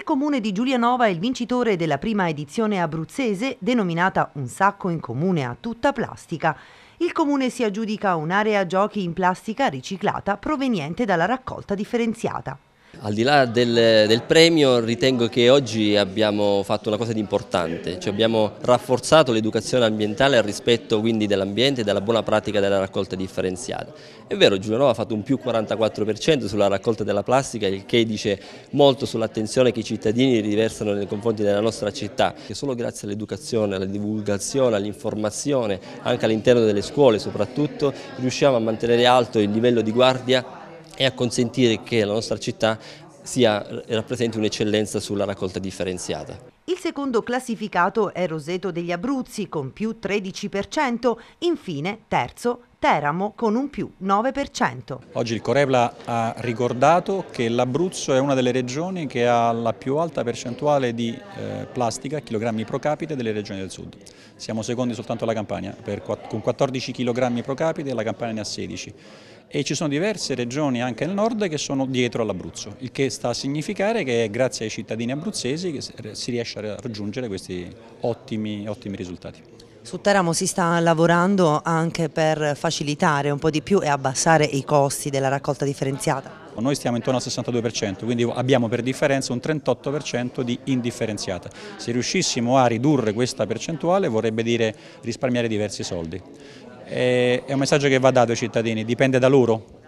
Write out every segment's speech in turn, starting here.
il comune di Giulianova è il vincitore della prima edizione abruzzese denominata Un sacco in comune a tutta plastica. Il comune si aggiudica un'area giochi in plastica riciclata proveniente dalla raccolta differenziata. Al di là del, del, premio ritengo che oggi abbiamo fatto una cosa di importante, cioè abbiamo rafforzato l'educazione ambientale al rispetto quindi dell'ambiente e della buona pratica della raccolta differenziata. È vero, Giulianova ha fatto un più 44% sulla raccolta della plastica, il che dice molto sull'attenzione che i cittadini riversano nei confronti della nostra città, che solo grazie all'educazione, alla divulgazione, all'informazione, anche all'interno delle scuole soprattutto, riusciamo a mantenere alto il livello di guardia e a consentire che la nostra città sia, rappresenti un'eccellenza sulla raccolta differenziata. Il secondo classificato è Roseto degli Abruzzi con più 13%, infine terzo Teramo con un più 9%. Oggi il Corevla ha ricordato che l'Abruzzo è una delle regioni che ha la più alta percentuale di eh, plastica, chilogrammi pro capite, delle regioni del sud. Siamo secondi soltanto alla Campania, per, con 14 chilogrammi pro capite e la Campania ne ha 16 e ci sono diverse regioni anche nel nord che sono dietro all'Abruzzo, il che sta a significare che è grazie ai cittadini abruzzesi che eh, si riesce a raggiungere questi ottimi, ottimi risultati. Su Teramo si sta lavorando anche per facilitare un po' di più e abbassare i costi della raccolta differenziata? Noi stiamo intorno al 62%, quindi abbiamo per differenza un 38% di indifferenziata. Se riuscissimo a ridurre questa percentuale vorrebbe dire risparmiare diversi soldi è un messaggio che va dato ai cittadini, dipende da loro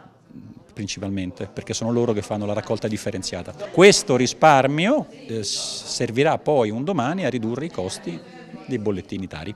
principalmente, perché sono loro che fanno la raccolta differenziata. Questo risparmio eh, servirà poi un domani a ridurre i costi dei bollettini tari.